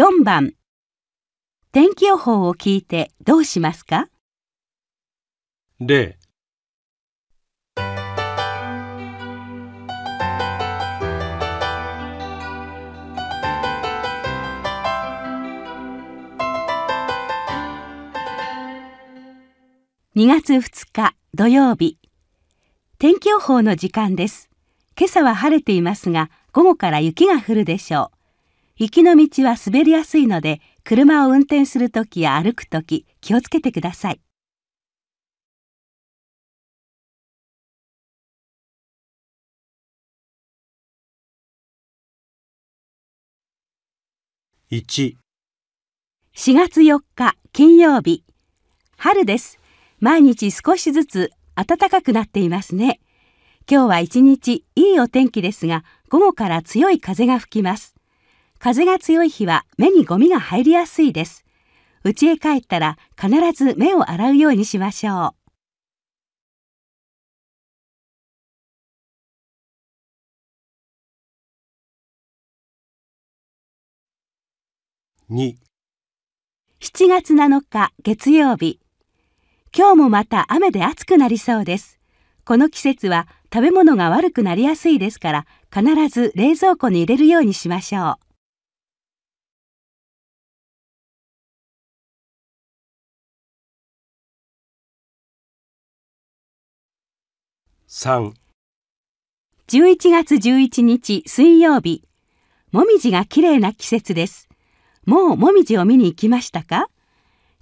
4番天気予報を聞いてどうしますか02月2日土曜日天気予報の時間です今朝は晴れていますが午後から雪が降るでしょう行きの道は滑りやすいので、車を運転するときや歩くとき気をつけてください。1 4月4日金曜日春です毎日少しずつ暖かくなっていますね今日は一日いいお天気ですが午後から強い風が吹きます風が強い日は目にゴミが入りやすいです。家へ帰ったら必ず目を洗うようにしましょう。二。七月七日月曜日今日もまた雨で暑くなりそうですこの季節は食べ物が悪くなりやすいですから必ず冷蔵庫に入れるようにしましょう3 11月11日水曜日もみじが綺麗な季節ですもうもみじを見に行きましたか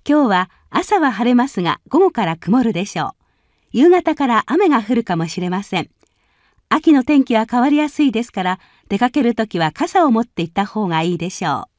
今日は朝は晴れますが午後から曇るでしょう夕方から雨が降るかもしれません秋の天気は変わりやすいですから出かけるときは傘を持って行った方がいいでしょう